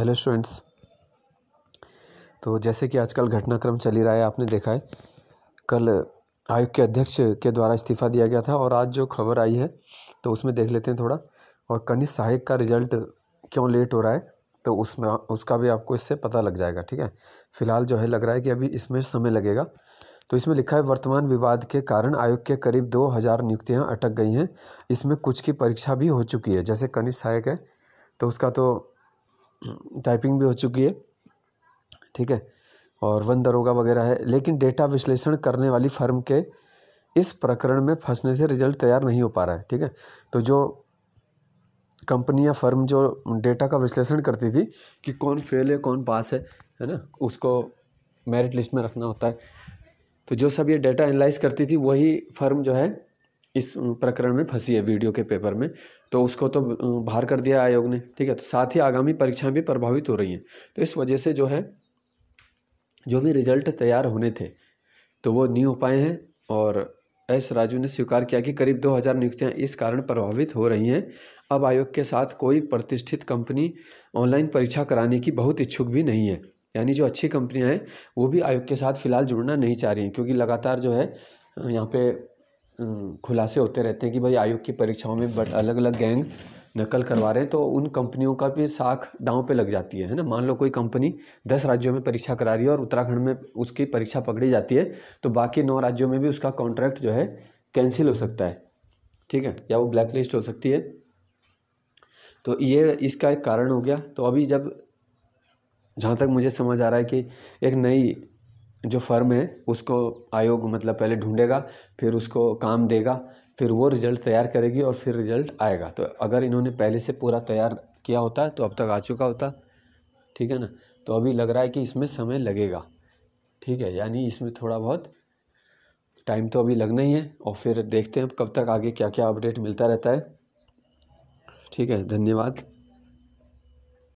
hello students तो जैसे कि आजकल घटनाक्रम चल ही रहा है आपने देखा है कल आयोग के अध्यक्ष के द्वारा इस्तीफा दिया गया था और आज जो खबर आई है तो उसमें देख लेते हैं थोड़ा और कनिष्ठ सहायक का रिजल्ट क्यों लेट हो रहा है तो उसमें उसका भी आपको इससे पता लग जाएगा ठीक है फिलहाल जो है लग रहा है कि अभी इसमें समय लगेगा तो इसमें लिखा है वर्तमान विवाद के कारण आयोग के करीब दो हज़ार नियुक्तियाँ अटक गई हैं इसमें कुछ की परीक्षा भी हो चुकी है जैसे कनिष्ठ सहायक है तो उसका तो टाइपिंग भी हो चुकी है ठीक है और वन दरोगा वगैरह है लेकिन डेटा विश्लेषण करने वाली फर्म के इस प्रकरण में फंसने से रिजल्ट तैयार नहीं हो पा रहा है ठीक है तो जो कंपनी या फर्म जो डेटा का विश्लेषण करती थी कि कौन फेल है कौन पास है है ना उसको मेरिट लिस्ट में रखना होता है तो जो सब ये डेटा एनालाइज करती थी वही फर्म जो है इस प्रकरण में फंसी है वीडियो के पेपर में तो उसको तो बाहर कर दिया आयोग ने ठीक है तो साथ ही आगामी परीक्षाएं भी प्रभावित हो रही हैं तो इस वजह से जो है जो भी रिजल्ट तैयार होने थे तो वो नहीं हो पाए हैं और एस राजू ने स्वीकार किया कि करीब 2000 नियुक्तियां इस कारण प्रभावित हो रही हैं अब आयोग के साथ कोई प्रतिष्ठित कंपनी ऑनलाइन परीक्षा कराने की बहुत इच्छुक भी नहीं है यानी जो अच्छी कंपनियाँ हैं वो भी आयोग के साथ फिलहाल जुड़ना नहीं चाह रही हैं क्योंकि लगातार जो है यहाँ पे खुलासे होते रहते हैं कि भाई आयोग की परीक्षाओं में बट अलग अलग गैंग नकल करवा रहे हैं तो उन कंपनियों का भी साख दांव पे लग जाती है है ना मान लो कोई कंपनी दस राज्यों में परीक्षा करा रही है और उत्तराखंड में उसकी परीक्षा पकड़ी जाती है तो बाकी नौ राज्यों में भी उसका कॉन्ट्रैक्ट जो है कैंसिल हो सकता है ठीक है या वो ब्लैक लिस्ट हो सकती है तो ये इसका एक कारण हो गया तो अभी जब जहाँ तक मुझे समझ आ रहा है कि एक नई जो फर्म है उसको आयोग मतलब पहले ढूंढेगा फिर उसको काम देगा फिर वो रिज़ल्ट तैयार करेगी और फिर रिज़ल्ट आएगा तो अगर इन्होंने पहले से पूरा तैयार किया होता तो अब तक आ चुका होता ठीक है ना तो अभी लग रहा है कि इसमें समय लगेगा ठीक है यानी इसमें थोड़ा बहुत टाइम तो अभी लगना ही है और फिर देखते हैं कब तक आगे क्या क्या अपडेट मिलता रहता है ठीक है धन्यवाद